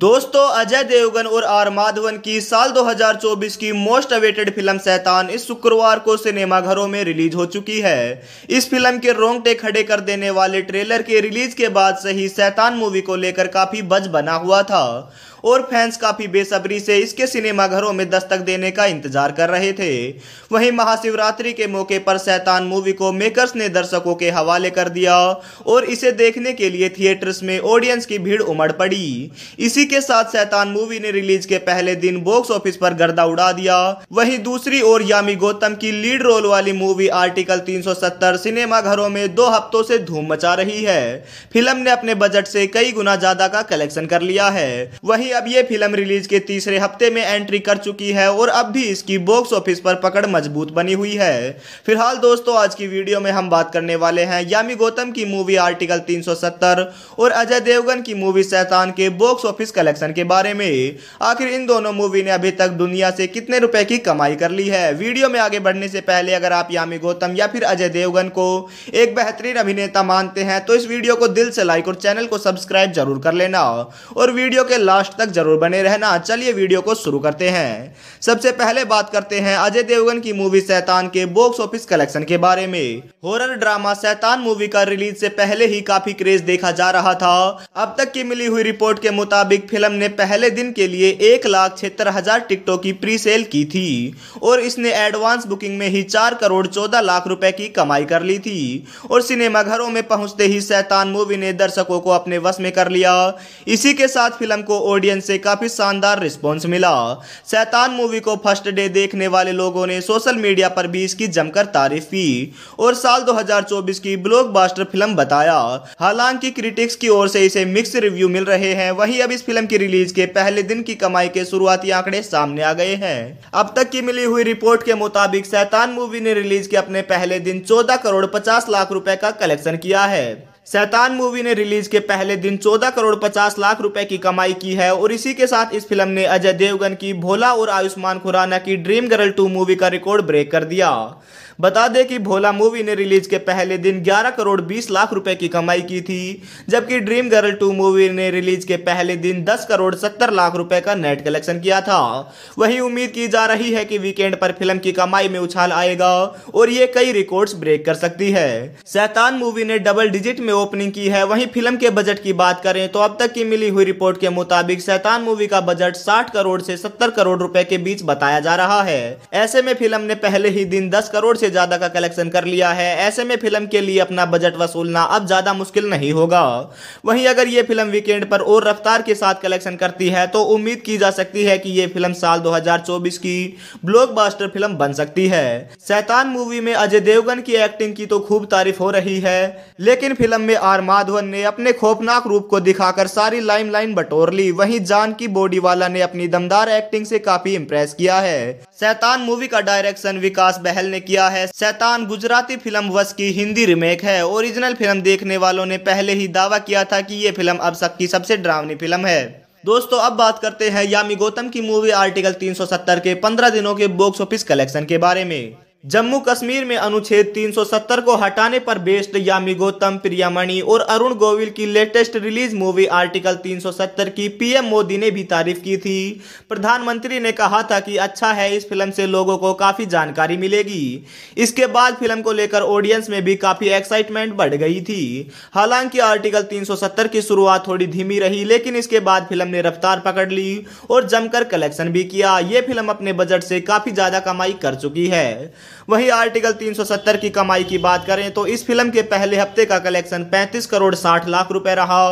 दोस्तों अजय देवगन और आर माधवन की साल 2024 की मोस्ट अवेटेड फिल्म सैतान इस शुक्रवार को सिनेमाघरों में रिलीज हो चुकी है इस फिल्म के रोंगटे खड़े कर देने वाले ट्रेलर के रिलीज के बाद से ही सैतान मूवी को लेकर काफी बज बना हुआ था और फैंस काफी बेसब्री से इसके सिनेमाघरों में दस्तक देने का इंतजार कर रहे थे वहीं महाशिवरात्रि के मौके पर सैतान मूवी को मेकर्स ने दर्शकों के हवाले कर दिया और इसे देखने के लिए थिएटर्स में ऑडियंस की भीड़ उमड़ पड़ी इसी इसी के साथ शैतान मूवी ने रिलीज के पहले दिन बॉक्स ऑफिस पर गर्दा उड़ा दिया वहीं दूसरी ओर यामी गौतम की लीड रोल वाली मूवी आर्टिकल 370 सिनेमा घरों में दो हफ्तों से धूम मचा रही है फिल्म ने अपने बजट से कई गुना ज्यादा का कलेक्शन कर लिया है वही अब ये फिल्म रिलीज के तीसरे हफ्ते में एंट्री कर चुकी है और अब भी इसकी बॉक्स ऑफिस पर पकड़ मजबूत बनी हुई है फिलहाल दोस्तों आज की वीडियो में हम बात करने वाले हैं यामी गौतम की मूवी आर्टिकल 370 और अजय देवगन की मूवी शैतान के बॉक्स ऑफिस कलेक्शन के बारे में आखिर इन दोनों मूवी ने अभी तक दुनिया से कितने रुपए की कमाई कर ली है वीडियो में आगे बढ़ने से पहले अगर आप यामी गौतम या फिर अजय देवगन को एक बेहतरीन अभिनेता मानते हैं तो इस वीडियो को दिल से लाइक और चैनल को सब्सक्राइब जरूर कर लेना और वीडियो के लास्ट तक जरूर बने रहना चलिए वीडियो को शुरू करते हैं सबसे पहले बात करते हैं अजय देवगन की मूवी सैतान के बॉक्स ऑफिस कलेक्शन के बारे में हॉरर ड्रामा सैतान मूवी का रिलीज से पहले ही काफी क्रेज देखा जा रहा था अब तक की मिली हुई रिपोर्ट के मुताबिक मुताबिक फिल्म ने पहले दिन के लिए एक लाख छिहत्तर हजार टिकटों की प्री सेल की थी और इसने एडवांस बुकिंग में ही चार करोड़ चौदह लाख रुपए की कमाई कर ली थी और सिनेमा घरों में पहुंचते ही सैतान मूवी ने दर्शकों को अपने वश में कर लिया इसी के साथ फिल्म को ऑडियंस से काफी शानदार रिस्पॉन्स मिला सैतान मूवी को फर्स्ट डे देखने वाले लोगों ने सोशल मीडिया पर भी इसकी जमकर तारीफ की और साल चौबीस की बास्टर फिल्म बताया हालांकि क्रिटिक्स की ओर से इसे मिक्स रिव्यू मिल रहे हैं वहीं अब इस फिल्म की रिलीज के पहले दिन की कमाई के शुरुआती आंकड़े सामने आ गए हैं अब तक की मिली हुई रिपोर्ट के मुताबिक सैतान मूवी ने रिलीज के अपने पहले दिन चौदह करोड़ पचास लाख रूपए का कलेक्शन किया है सैतान मूवी ने रिलीज के पहले दिन 14 करोड़ 50 लाख रुपए की कमाई की है और इसी के साथ इस फिल्म ने अजय देवगन की भोला और आयुष्मान खुराना की ड्रीम गर्ल 2 मूवी का रिकॉर्ड ब्रेक कर दिया बता दें कि भोला मूवी ने रिलीज के पहले दिन 11 करोड़ 20 लाख रुपए की कमाई की थी जबकि ड्रीम गर्ल 2 मूवी ने रिलीज के पहले दिन 10 करोड़ 70 लाख रुपए का नेट कलेक्शन किया था वही उम्मीद की जा रही है कि वीकेंड पर फिल्म की कमाई में उछाल आएगा और ये कई रिकॉर्ड ब्रेक कर सकती है शैतान मूवी ने डबल डिजिट में ओपनिंग की है वही फिल्म के बजट की बात करें तो अब तक की मिली हुई रिपोर्ट के मुताबिक शैतान मूवी का बजट 60 करोड़ से 70 करोड़ रुपए के बीच बताया जा रहा है ऐसे में फिल्म ने पहले ही दिन 10 करोड़ से ज्यादा का कलेक्शन कर लिया है ऐसे में फिल्म के लिए अपना बजट वसूलना अब ज्यादा मुश्किल नहीं होगा वहीं अगर ये फिल्म वीकेंड पर और रफ्तार के साथ कलेक्शन करती है तो उम्मीद की जा सकती है कि ये फिल्म साल 2024 की ब्लॉकबास्टर फिल्म बन सकती है शैतान मूवी में अजय देवगन की एक्टिंग की तो खूब तारीफ हो रही है लेकिन फिल्म में आर माधवन ने अपने खौफनाक रूप को दिखाकर सारी लाइम बटोर ली वहीं जान की बॉडी वाला ने अपनी दमदार एक्टिंग से काफी इम्प्रेस किया है सैतान मूवी का डायरेक्शन विकास बहल ने किया है सैतान गुजराती फिल्म वश की हिंदी रिमेक है ओरिजिनल फिल्म देखने वालों ने पहले ही दावा किया था कि ये फिल्म अब सब की सबसे ड्रावनी फिल्म है दोस्तों अब बात करते हैं यामी गौतम की मूवी आर्टिकल 370 के 15 दिनों के बॉक्स ऑफिस कलेक्शन के बारे में जम्मू कश्मीर में अनुच्छेद 370 को हटाने पर बेस्ट यामी गौतम प्रियामणि और अरुण गोविल की लेटेस्ट रिलीज मूवी आर्टिकल 370 की पीएम मोदी ने भी तारीफ की थी प्रधानमंत्री ने कहा था कि अच्छा है इस फिल्म से लोगों को काफी जानकारी मिलेगी इसके बाद फिल्म को लेकर ऑडियंस में भी काफी एक्साइटमेंट बढ़ गई थी हालांकि आर्टिकल तीन की शुरुआत थोड़ी धीमी रही लेकिन इसके बाद फिल्म ने रफ्तार पकड़ ली और जमकर कलेक्शन भी किया ये फिल्म अपने बजट से काफी ज्यादा कमाई कर चुकी है वहीं आर्टिकल 370 की कमाई की बात करें तो इस फिल्म के पहले हफ्ते का कलेक्शन 35 करोड़ 60 लाख रुपए रहा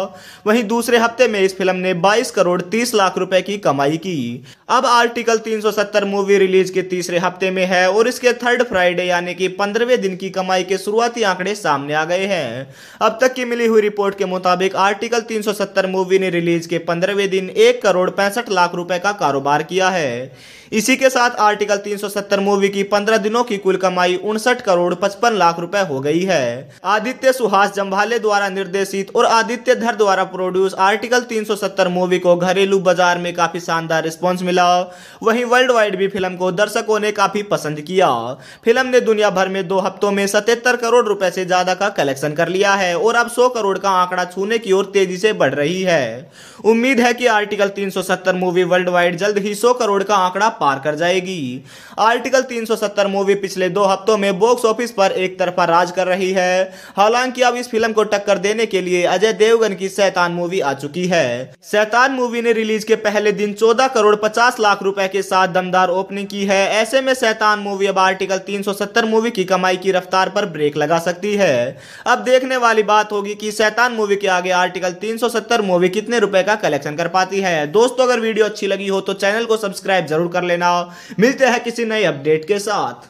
वहीं दूसरे हफ्ते में इस फिल्म ने 22 करोड़ 30 लाख रुपए की कमाई की अब आर्टिकल 370 मूवी रिलीज के तीसरे हफ्ते में है और इसके थर्ड फ्राइडे यानी कि पंद्रहवें दिन की कमाई के शुरुआती आंकड़े सामने आ गए हैं अब तक की मिली हुई रिपोर्ट के मुताबिक आर्टिकल 370 मूवी ने रिलीज के पंद्रहवें दिन एक करोड़ पैंसठ लाख रुपए का कारोबार किया है इसी के साथ आर्टिकल 370 मूवी की पंद्रह दिनों की कुल कमाई उनसठ करोड़ पचपन लाख रुपए हो गई है आदित्य सुहास जम्भाले द्वारा निर्देशित और आदित्य धर द्वारा प्रोड्यूस आर्टिकल 370 मूवी को घरेलू बाजार में काफी शानदार रिस्पॉन्स मिला वहीं वर्ल्ड वाइड भी फिल्म को दर्शकों ने काफी पसंद किया फिल्म ने दुनिया भर में दो हफ्तों में सतहत्तर करोड़ रूपए ऐसी ज्यादा का कलेक्शन कर लिया है और अब सौ करोड़ का आंकड़ा छूने की ओर तेजी से बढ़ रही है उम्मीद है कि आर्टिकल 370 मूवी वर्ल्ड वाइड जल्द ही 100 करोड़ का आंकड़ा पार कर जाएगी आर्टिकल 370 मूवी पिछले दो हफ्तों में बॉक्स ऑफिस पर एक तरफा राज कर रही है हालांकि अब इस फिल्म को टक्कर देने के लिए अजय देवगन की शैतान मूवी आ चुकी है शैतान मूवी ने रिलीज के पहले दिन चौदह करोड़ पचास लाख रूपए के साथ दमदार ओपनिंग की है ऐसे में शैतान मूवी अब आर्टिकल तीन मूवी की कमाई की रफ्तार पर ब्रेक लगा सकती है अब देखने वाली बात होगी की शैतान मूवी के आगे आर्टिकल तीन मूवी कितने रूपए का कलेक्शन कर पाती है दोस्तों अगर वीडियो अच्छी लगी हो तो चैनल को सब्सक्राइब जरूर कर लेना मिलते हैं किसी नए अपडेट के साथ